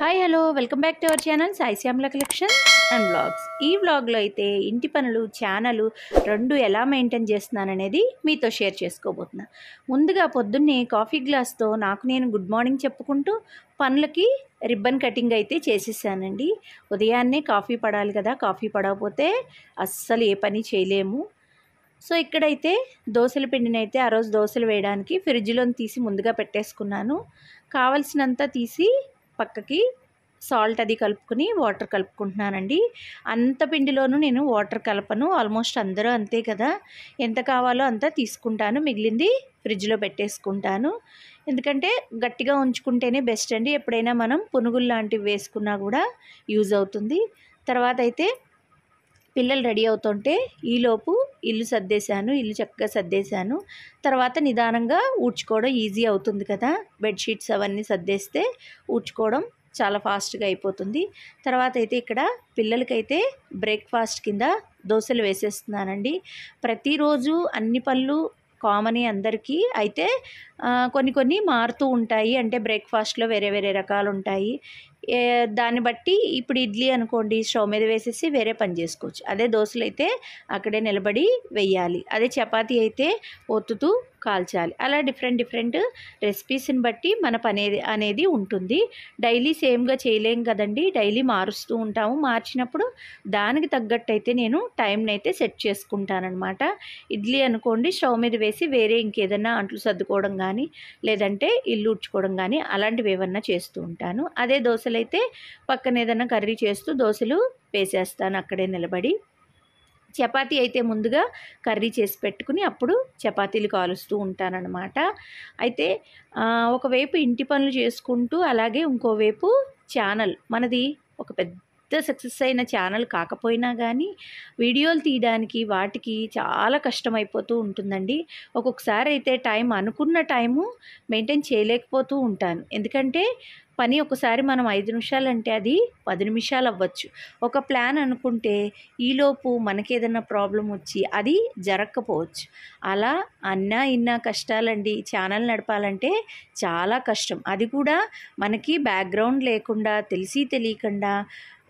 hi hello welcome back to our channel Saishyamala collection and blogs ఈ బ్లాగ్లో అయితే ఇంటి పనులు ఛానల్ రెండు ఎలా మెయింటైన్ చేస్తున్నాననేది మీతో షేర్ చేసుకోబోతున్నా ముందుగా పొద్దున్నే కాఫీ గ్లాస్తో నాకు నేను గుడ్ మార్నింగ్ చెప్పుకుంటూ పనులకి రిబ్బన్ కటింగ్ అయితే చేసేసానండి ఉదయాన్నే కాఫీ పడాలి కదా కాఫీ పడకపోతే అస్సలు ఏ పని చేయలేము సో ఇక్కడైతే దోశల పిండిని అయితే ఆ రోజు దోశలు వేయడానికి ఫ్రిడ్జ్లోని తీసి ముందుగా పెట్టేసుకున్నాను కావలసినంత తీసి పక్కకి సాల్ట్ అది కలుపుకుని వాటర్ కలుపుకుంటున్నానండి అంత పిండిలోనూ నేను వాటర్ కలపను ఆల్మోస్ట్ అందరూ అంతే కదా ఎంత కావాలో అంతా తీసుకుంటాను మిగిలింది ఫ్రిడ్జ్లో పెట్టేసుకుంటాను ఎందుకంటే గట్టిగా ఉంచుకుంటేనే బెస్ట్ అండి ఎప్పుడైనా మనం పునుగులు లాంటివి వేసుకున్నా కూడా యూజ్ అవుతుంది తర్వాత అయితే పిల్లలు రెడీ అవుతుంటే ఈలోపు ఇల్లు సర్దేశాను ఇల్లు చక్కగా సర్దేశాను తర్వాత నిదానంగా ఊడ్చుకోవడం ఈజీ అవుతుంది కదా బెడ్షీట్స్ అవన్నీ సర్దేస్తే ఊడ్చుకోవడం చాలా ఫాస్ట్గా అయిపోతుంది తర్వాత అయితే ఇక్కడ పిల్లలకైతే బ్రేక్ఫాస్ట్ కింద దోశలు వేసేస్తున్నానండి ప్రతిరోజు అన్ని పళ్ళు కామనే అందరికీ అయితే కొన్ని కొన్ని మారుతూ ఉంటాయి అంటే బ్రేక్ఫాస్ట్లో వేరే వేరే రకాలు ఉంటాయి దాన్ని బట్టి ఇప్పుడు ఇడ్లీ అనుకోండి స్టవ్ మీద వేసేసి వేరే పని చేసుకోవచ్చు అదే దోశలు అయితే అక్కడే నిలబడి వెయ్యాలి అదే చపాతి అయితే ఒత్తుతూ కాల్చాలి అలా డిఫరెంట్ డిఫరెంట్ రెసిపీస్ని బట్టి మన పని అనేది ఉంటుంది డైలీ సేమ్గా చేయలేం కదండి డైలీ మారుస్తూ ఉంటాము మార్చినప్పుడు దానికి తగ్గట్టు అయితే నేను టైంని అయితే సెట్ చేసుకుంటానమాట ఇడ్లీ అనుకోండి స్టవ్ మీద వేసి వేరే ఇంకేదన్నా అంట్లు సర్దుకోవడం కానీ లేదంటే ఇల్లు ఉడ్చుకోవడం కానీ అలాంటివి ఏమన్నా చేస్తూ ఉంటాను అదే దోశలు అయితే పక్కన ఏదైనా కర్రీ చేస్తూ దోశలు వేసేస్తాను అక్కడే నిలబడి చపాతి అయితే ముందుగా కర్రీ చేసి పెట్టుకుని అప్పుడు చపాతీలు కాలుస్తూ ఉంటానన్నమాట అయితే ఒకవైపు ఇంటి పనులు చేసుకుంటూ అలాగే ఇంకోవైపు ఛానల్ మనది ఒక పెద్ద పెద్ద సక్సెస్ అయిన ఛానల్ కాకపోయినా కానీ వీడియోలు తీయడానికి వాటికి చాలా కష్టమైపోతూ ఉంటుందండి ఒక్కొక్కసారి అయితే టైం అనుకున్న టైము మెయింటైన్ చేయలేకపోతూ ఉంటాను ఎందుకంటే పని ఒకసారి మనం ఐదు నిమిషాలు అంటే అది పది నిమిషాలు అవ్వచ్చు ఒక ప్లాన్ అనుకుంటే ఈలోపు మనకేదైనా ప్రాబ్లం వచ్చి అది జరగకపోవచ్చు అలా అన్నా ఇన్నా కష్టాలండి ఛానల్ నడపాలంటే చాలా కష్టం అది కూడా మనకి బ్యాక్గ్రౌండ్ లేకుండా తెలిసి తెలియకుండా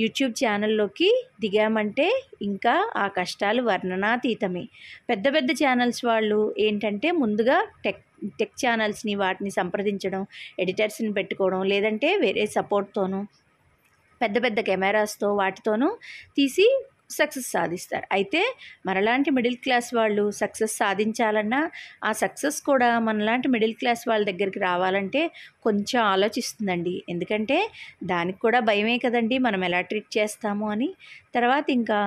యూట్యూబ్ ఛానల్లోకి దిగామంటే ఇంకా ఆ కష్టాలు వర్ణనాతీతమే పెద్ద పెద్ద ఛానల్స్ వాళ్ళు ఏంటంటే ముందుగా టెక్ టెక్ ఛానల్స్ని వాటిని సంప్రదించడం ఎడిటర్స్ని పెట్టుకోవడం లేదంటే వేరే సపోర్ట్తోనూ పెద్ద పెద్ద కెమెరాస్తో వాటితోనూ తీసి సక్సెస్ సాధిస్తారు అయితే మనలాంటి మిడిల్ క్లాస్ వాళ్ళు సక్సెస్ సాధించాలన్నా ఆ సక్సెస్ కూడా మనలాంటి మిడిల్ క్లాస్ వాళ్ళ దగ్గరికి రావాలంటే కొంచెం ఆలోచిస్తుందండి ఎందుకంటే దానికి కూడా భయమే కదండి మనం ఎలా ట్రీట్ చేస్తాము అని తర్వాత ఇంకా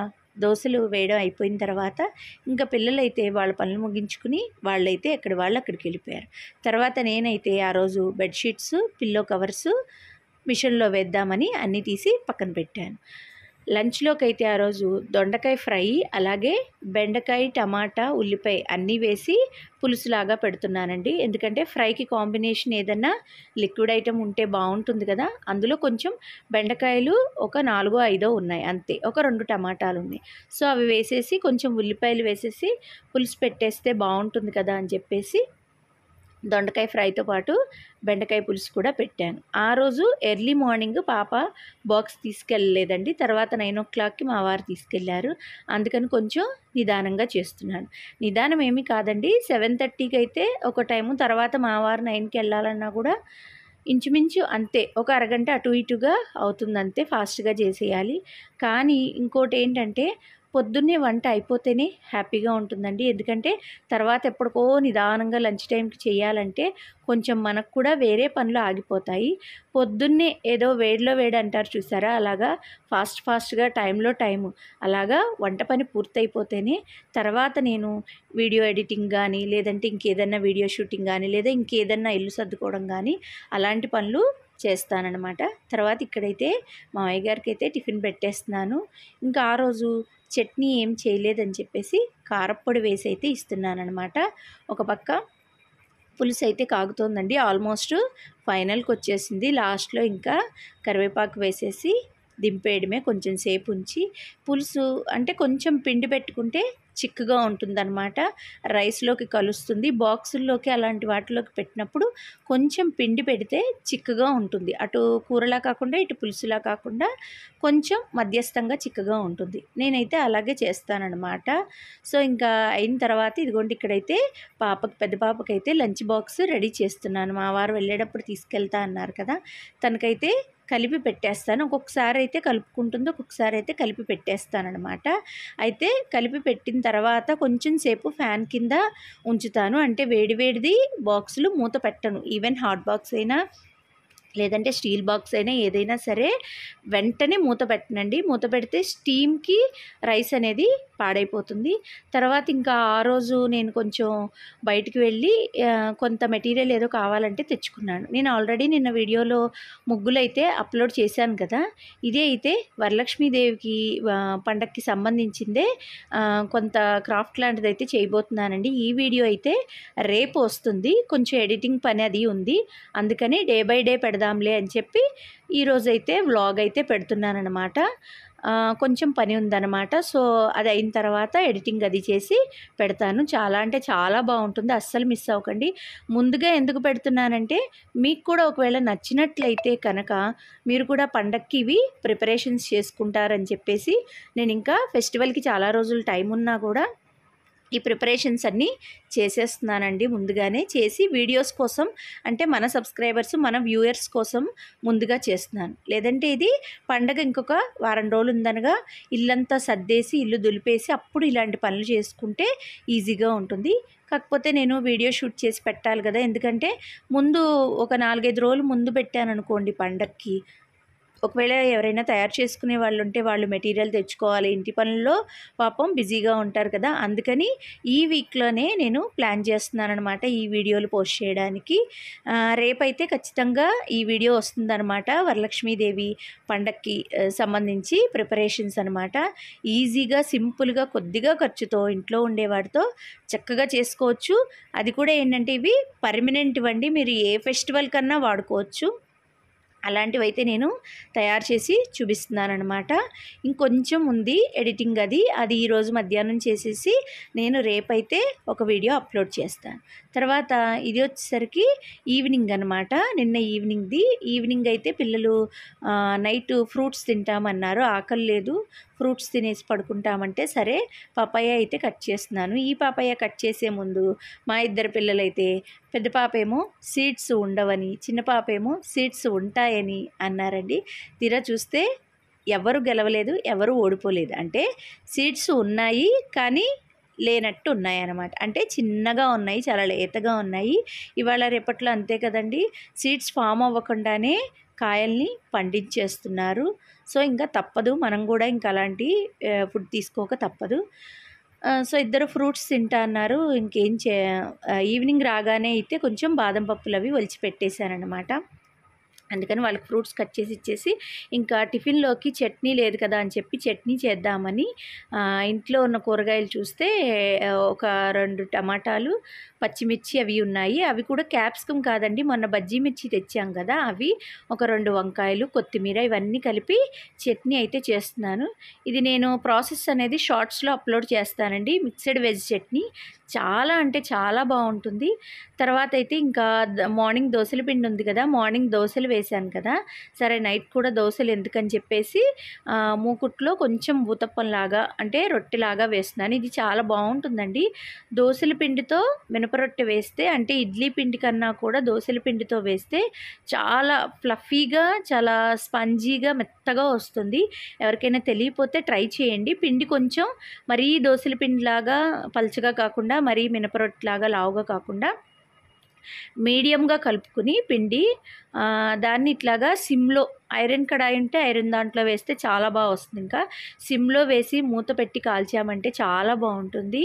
దోశలు వేయడం అయిపోయిన తర్వాత ఇంకా పిల్లలైతే వాళ్ళ పనులు ముగించుకుని వాళ్ళైతే ఎక్కడి వాళ్ళు అక్కడికి వెళ్ళిపోయారు తర్వాత నేనైతే ఆ రోజు బెడ్షీట్స్ పిల్లో కవర్సు మిషన్లో వేద్దామని అన్నీ తీసి పక్కన పెట్టాను లంచ్లోకి అయితే ఆ రోజు దొండకాయ ఫ్రై అలాగే బెండకాయ టమాటా ఉల్లిపాయ అన్నీ వేసి పులుసులాగా పెడుతున్నానండి ఎందుకంటే ఫ్రైకి కాంబినేషన్ ఏదన్నా లిక్విడ్ ఐటెం ఉంటే బాగుంటుంది కదా అందులో కొంచెం బెండకాయలు ఒక నాలుగో ఐదో ఉన్నాయి అంతే ఒక రెండు టమాటాలు ఉన్నాయి సో అవి వేసేసి కొంచెం ఉల్లిపాయలు వేసేసి పులుసు పెట్టేస్తే బాగుంటుంది కదా అని చెప్పేసి దొండకాయ ఫ్రైతో పాటు బెండకాయ పులుసు కూడా పెట్టాను ఆ రోజు ఎర్లీ మార్నింగ్ పాప బాక్స్ తీసుకెళ్ళలేదండి తర్వాత నైన్ ఓ క్లాక్కి మా వారు తీసుకెళ్లారు అందుకని కొంచెం నిదానంగా చేస్తున్నాను నిదానం ఏమీ కాదండి సెవెన్ థర్టీకి అయితే ఒక టైము తర్వాత మా వారు నైన్కి వెళ్ళాలన్నా కూడా ఇంచుమించు అంతే ఒక అరగంట అటు ఇటుగా అవుతుంది అంతే ఫాస్ట్గా చేసేయాలి కానీ ఇంకోటి ఏంటంటే పొద్దున్నే వంట అయిపోతేనే హ్యాపీగా ఉంటుందండి ఎందుకంటే తర్వాత ఎప్పటికో నిదానంగా లంచ్ టైంకి చేయాలంటే కొంచెం మనకు కూడా వేరే పనులు ఆగిపోతాయి పొద్దున్నే ఏదో వేడిలో వేడి అంటారు చూసారా అలాగా ఫాస్ట్ ఫాస్ట్గా టైంలో టైము అలాగా వంట పని పూర్తయిపోతేనే తర్వాత నేను వీడియో ఎడిటింగ్ కానీ లేదంటే ఇంకేదన్నా వీడియో షూటింగ్ కానీ లేదా ఇంకేదన్నా ఇల్లు సర్దుకోవడం కానీ అలాంటి పనులు చేస్తానన్నమాట తర్వాత ఇక్కడైతే మా అయ్య గారికి అయితే టిఫిన్ పెట్టేస్తున్నాను ఇంకా ఆ రోజు చట్నీ ఏం చేయలేదని చెప్పేసి కారప్పొడి వేసి అయితే ఇస్తున్నానమాట ఒక పక్క పులుసు అయితే కాగుతోందండి ఆల్మోస్ట్ ఫైనల్కి వచ్చేసింది లాస్ట్లో ఇంకా కరివేపాకు వేసేసి దింపేయడమే కొంచెం సేపు ఉంచి పులుసు అంటే కొంచెం పిండి పెట్టుకుంటే ఉంటుంది ఉంటుందన్నమాట రైస్లోకి కలుస్తుంది బాక్సుల్లోకి అలాంటి వాటిలోకి పెట్టినప్పుడు కొంచెం పిండి పెడితే చిక్కుగా ఉంటుంది అటు కూరలా కాకుండా ఇటు పులుసులా కాకుండా కొంచెం మధ్యస్థంగా చిక్కుగా ఉంటుంది నేనైతే అలాగే చేస్తానన్నమాట సో ఇంకా అయిన తర్వాత ఇదిగోండి ఇక్కడైతే పాపకి పెద్ద పాపకైతే లంచ్ బాక్స్ రెడీ చేస్తున్నాను మా వారు వెళ్ళేటప్పుడు తీసుకెళ్తా అన్నారు కదా తనకైతే కలిపి పెట్టేస్తాను ఒక్కొక్కసారి అయితే కలుపుకుంటుంది ఒక్కొక్కసారి అయితే కలిపి పెట్టేస్తానమాట అయితే కలిపి పెట్టిన తర్వాత కొంచెం సేపు ఫ్యాన్ కింద ఉంచుతాను అంటే వేడివేడిది బాక్సులు మూత పెట్టను ఈవెన్ హాట్ బాక్స్ అయినా లేదంటే స్టీల్ బాక్స్ అయినా ఏదైనా సరే వెంటనే మూత పెట్టనండి మూత పెడితే స్టీమ్కి రైస్ అనేది పాడైపోతుంది తర్వాత ఇంకా ఆ రోజు నేను కొంచెం బయటికి వెళ్ళి కొంత మెటీరియల్ ఏదో కావాలంటే తెచ్చుకున్నాను నేను ఆల్రెడీ నిన్న వీడియోలో ముగ్గులైతే అప్లోడ్ చేశాను కదా ఇదే అయితే వరలక్ష్మీదేవికి పండగకి సంబంధించిందే కొంత క్రాఫ్ట్ లాంటిది అయితే చేయబోతున్నానండి ఈ వీడియో అయితే రేపు వస్తుంది కొంచెం ఎడిటింగ్ పని అది ఉంది అందుకని డే బై డే పెడదాంలే అని చెప్పి ఈరోజైతే వ్లాగ్ అయితే పెడుతున్నానమాట కొంచెం పని ఉందన్నమాట సో అది అయిన తర్వాత ఎడిటింగ్ అది చేసి పెడతాను చాలా అంటే చాలా బాగుంటుంది అస్సలు మిస్ అవ్వకండి ముందుగా ఎందుకు పెడుతున్నానంటే మీకు కూడా ఒకవేళ నచ్చినట్లయితే కనుక మీరు కూడా పండక్కి ఇవి ప్రిపరేషన్స్ చేసుకుంటారని చెప్పేసి నేను ఇంకా ఫెస్టివల్కి చాలా రోజులు టైం ఉన్నా కూడా ఈ ప్రిపరేషన్స్ అన్నీ చేసేస్తున్నానండి ముందుగానే చేసి వీడియోస్ కోసం అంటే మన సబ్స్క్రైబర్స్ మన వ్యూయర్స్ కోసం ముందుగా చేస్తున్నాను లేదంటే ఇది పండగ ఇంకొక వారం రోజులు ఉందనగా ఇల్లంతా సర్దేసి ఇల్లు దులిపేసి అప్పుడు ఇలాంటి పనులు చేసుకుంటే ఈజీగా ఉంటుంది కాకపోతే నేను వీడియో షూట్ చేసి పెట్టాలి కదా ఎందుకంటే ముందు ఒక నాలుగైదు రోజులు ముందు పెట్టాను అనుకోండి పండగకి ఒకవేళ ఎవరైనా తయారు చేసుకునే వాళ్ళు ఉంటే వాళ్ళు మెటీరియల్ తెచ్చుకోవాలి ఇంటి పనుల్లో పాపం బిజీగా ఉంటారు కదా అందుకని ఈ వీక్లోనే నేను ప్లాన్ చేస్తున్నాను అనమాట ఈ వీడియోలు పోస్ట్ చేయడానికి రేపైతే ఖచ్చితంగా ఈ వీడియో వస్తుందన్నమాట వరలక్ష్మీదేవి పండక్కి సంబంధించి ప్రిపరేషన్స్ అనమాట ఈజీగా సింపుల్గా కొద్దిగా ఖర్చుతో ఇంట్లో ఉండేవాడితో చక్కగా చేసుకోవచ్చు అది కూడా ఏంటంటే ఇవి పర్మనెంట్ వండి మీరు ఏ ఫెస్టివల్ కన్నా వాడుకోవచ్చు అలాంటివైతే నేను తయారు చేసి చూపిస్తున్నానమాట ఇంకొంచెం ఉంది ఎడిటింగ్ అది అది ఈరోజు మధ్యాహ్నం చేసేసి నేను రేపైతే ఒక వీడియో అప్లోడ్ చేస్తాను తర్వాత ఇది వచ్చేసరికి ఈవినింగ్ అనమాట నిన్న ఈవినింగ్ది ఈవినింగ్ అయితే పిల్లలు నైట్ ఫ్రూట్స్ తింటామన్నారు ఆకలి లేదు ఫ్రూట్స్ తినేసి పడుకుంటామంటే సరే పాపాయ అయితే కట్ చేస్తున్నాను ఈ పాపాయ కట్ చేసే ముందు మా ఇద్దరు పిల్లలైతే పెద్ద పాపేమో సీడ్స్ ఉండవని చిన్న పాపేమో సీడ్స్ ఉంటాయి వచ్చాయని అన్నారండి తీరా చూస్తే ఎవరు గెలవలేదు ఎవరు ఓడిపోలేదు అంటే సీట్స్ ఉన్నాయి కానీ లేనట్టు ఉన్నాయి అన్నమాట అంటే చిన్నగా ఉన్నాయి చాలా లేతగా ఉన్నాయి ఇవాళ రేపట్లో అంతే కదండి సీడ్స్ ఫామ్ అవ్వకుండానే కాయల్ని పండించేస్తున్నారు సో ఇంకా తప్పదు మనం కూడా ఇంకా అలాంటి ఫుడ్ తీసుకోక తప్పదు సో ఇద్దరు ఫ్రూట్స్ తింటా అన్నారు ఇంకేం చే ఈవినింగ్ రాగానే అయితే కొంచెం బాదం పప్పులు అవి ఒలిచి పెట్టేశానమాట అందుకని వాళ్ళకి ఫ్రూట్స్ కట్ చేసి ఇచ్చేసి ఇంకా టిఫిన్లోకి చట్నీ లేదు కదా అని చెప్పి చట్నీ చేద్దామని ఇంట్లో ఉన్న కూరగాయలు చూస్తే ఒక రెండు టమాటాలు పచ్చిమిర్చి అవి ఉన్నాయి అవి కూడా క్యాప్సికమ్ కాదండి మొన్న బజ్జీ మిర్చి తెచ్చాం కదా అవి ఒక రెండు వంకాయలు కొత్తిమీర ఇవన్నీ కలిపి చట్నీ అయితే చేస్తున్నాను ఇది నేను ప్రాసెస్ అనేది షార్ట్స్లో అప్లోడ్ చేస్తానండి మిక్సడ్ వెజ్ చట్నీ చాలా అంటే చాలా బాగుంటుంది తర్వాత అయితే ఇంకా మార్నింగ్ దోశల పిండి ఉంది కదా మార్నింగ్ దోశలు వేశాను కదా సరే నైట్ కూడా దోశలు ఎందుకని చెప్పేసి మూకుట్లో కొంచెం లాగా అంటే రొట్టెలాగా వేస్తున్నాను ఇది చాలా బాగుంటుందండి దోశల పిండితో మినపరొట్టె వేస్తే అంటే ఇడ్లీ పిండి కన్నా కూడా దోశల పిండితో వేస్తే చాలా ఫ్లఫీగా చాలా స్పంజీగా మెత్తగా వస్తుంది ఎవరికైనా తెలియపోతే ట్రై చేయండి పిండి కొంచెం మరీ దోశల పిండిలాగా పల్చగా కాకుండా మరీ మినపరొట్లాగా లావుగా కాకుండా మీడియంగా కలుపుకుని పిండి దాన్ని ఇట్లాగా సిమ్లో ఐరన్ కడాయి ఉంటే ఐరన్ దాంట్లో వేస్తే చాలా బాగా వస్తుంది ఇంకా సిమ్లో వేసి మూత పెట్టి కాల్చామంటే చాలా బాగుంటుంది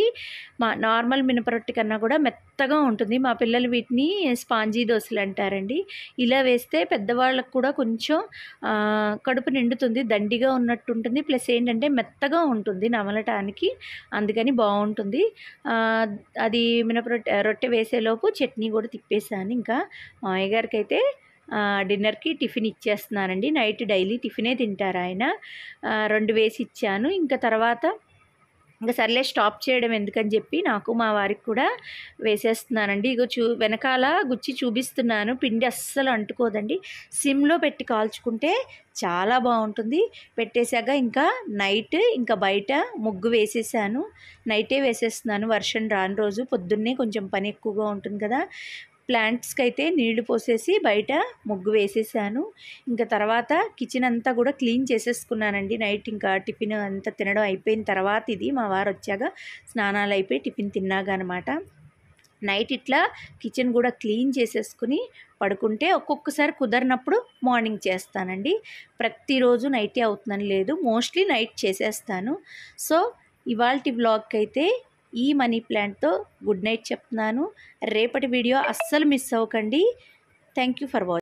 మా నార్మల్ మినపరొట్టి కన్నా కూడా మెత్తగా ఉంటుంది మా పిల్లలు వీటిని స్పాంజీ దోశలు అంటారండి ఇలా వేస్తే పెద్దవాళ్ళకు కూడా కొంచెం కడుపు నిండుతుంది దండిగా ఉన్నట్టు ఉంటుంది ప్లస్ ఏంటంటే మెత్తగా ఉంటుంది నమలటానికి అందుకని బాగుంటుంది అది మినపరొట్టె రొట్టె వేసేలోపు చట్నీ కూడా తిప్పేసాను ఇంకా మా గారికి అయితే డిన్నర్కి టిఫిన్ ఇచ్చేస్తున్నానండి నైట్ డైలీ టిఫినే తింటారు ఆయన రెండు వేసి ఇచ్చాను ఇంకా తర్వాత ఇంకా సర్లే స్టాప్ చేయడం ఎందుకని చెప్పి నాకు మా వారికి కూడా వేసేస్తున్నానండి ఇగో చూ వెనకాల గుచ్చి చూపిస్తున్నాను పిండి అస్సలు అంటుకోదండి సిమ్లో పెట్టి కాల్చుకుంటే చాలా బాగుంటుంది పెట్టేశాక ఇంకా నైట్ ఇంకా బయట ముగ్గు వేసేసాను నైటే వేసేస్తున్నాను వర్షం రాని రోజు పొద్దున్నే కొంచెం పని ఎక్కువగా ఉంటుంది కదా ప్లాంట్స్కి అయితే నీళ్లు పోసేసి బయట ముగ్గు వేసేసాను ఇంకా తర్వాత కిచెన్ అంతా కూడా క్లీన్ చేసేసుకున్నానండి నైట్ ఇంకా టిఫిన్ అంతా తినడం అయిపోయిన తర్వాత ఇది మా వారు వచ్చాక స్నానాలు అయిపోయి టిఫిన్ తిన్నాక అనమాట నైట్ ఇట్లా కిచెన్ కూడా క్లీన్ చేసేసుకుని పడుకుంటే ఒక్కొక్కసారి కుదరినప్పుడు మార్నింగ్ చేస్తానండి ప్రతిరోజు నైటే అవుతుందని లేదు మోస్ట్లీ నైట్ చేసేస్తాను సో ఇవాళ బ్లాగ్కి అయితే ఈ మనీ ప్లాంట్తో గుడ్ నైట్ చెప్తున్నాను రేపటి వీడియో అస్సలు మిస్ అవ్వకండి థ్యాంక్ యూ ఫర్ వాచింగ్